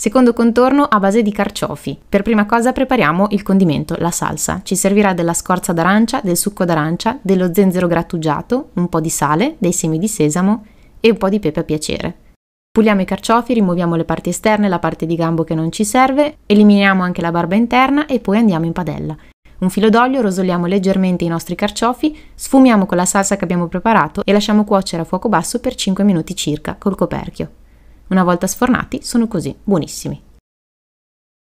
Secondo contorno a base di carciofi. Per prima cosa prepariamo il condimento, la salsa. Ci servirà della scorza d'arancia, del succo d'arancia, dello zenzero grattugiato, un po' di sale, dei semi di sesamo e un po' di pepe a piacere. Puliamo i carciofi, rimuoviamo le parti esterne, la parte di gambo che non ci serve, eliminiamo anche la barba interna e poi andiamo in padella. Un filo d'olio, rosoliamo leggermente i nostri carciofi, sfumiamo con la salsa che abbiamo preparato e lasciamo cuocere a fuoco basso per 5 minuti circa col coperchio. Una volta sfornati sono così buonissimi.